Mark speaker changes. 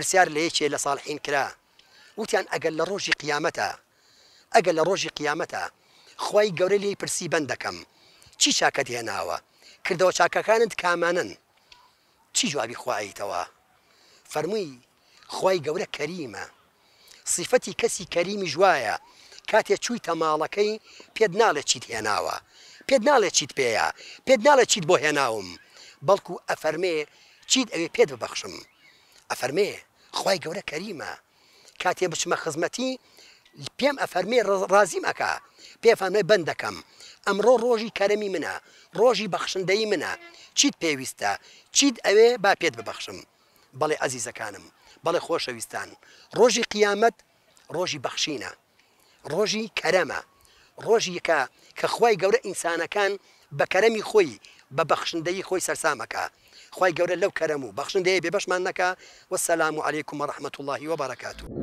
Speaker 1: پرسیار لە یەکێ لە ساڵحین کرا وتیان ئەگەر لە ڕۆژی قیامەتە ئەگەر لە ڕۆژی قیامەتە خی گەورە لی پرسی بند دەکەم چی چاکەت هێناوە کردەوە چاکەکانت کامانن چی جوابی خواییتەوە فەرمووی خی گەورە کەریمە سیفەتی کەسی کەریمی جوایە کاتێ چووی تەماڵەکەی پێت ناڵێت چیت هێناوە پێت ناڵێت چیت پێەیە پێت ناڵێت چیت بۆ هێناوم بەڵکو ئەفەرمێ چیت ئەوێ پێت ببەخشم ئەفەرمێ خی گەورە کەریمە کاتێ بچمە خزمەتی پێم ئەفەرمێ ڕازیمەکە پێفەرمێ بندەکەم ئەمڕۆ ڕۆژی کەرەمی منە ڕۆژی بەخشندەی منە چیت پێویستە چیت ئەوێ با پێت ببەخشم بەڵێ ئەزیزەکانم بەڵێ خۆشەویستان ڕۆژی قیامەت ڕۆژی بەخشینە ڕۆژی کەرەمە ڕۆژیکە کە خی گەورە ئینسانەکان بە کەرەمی خۆی بە بەخشندەی خۆی سەرسامەکە خی گەورە لەو کەرەم و بەخشندەیە بێبەشمان نەکە وەسەسلام و عیکم و ڕحمت اللهی وبارەکات و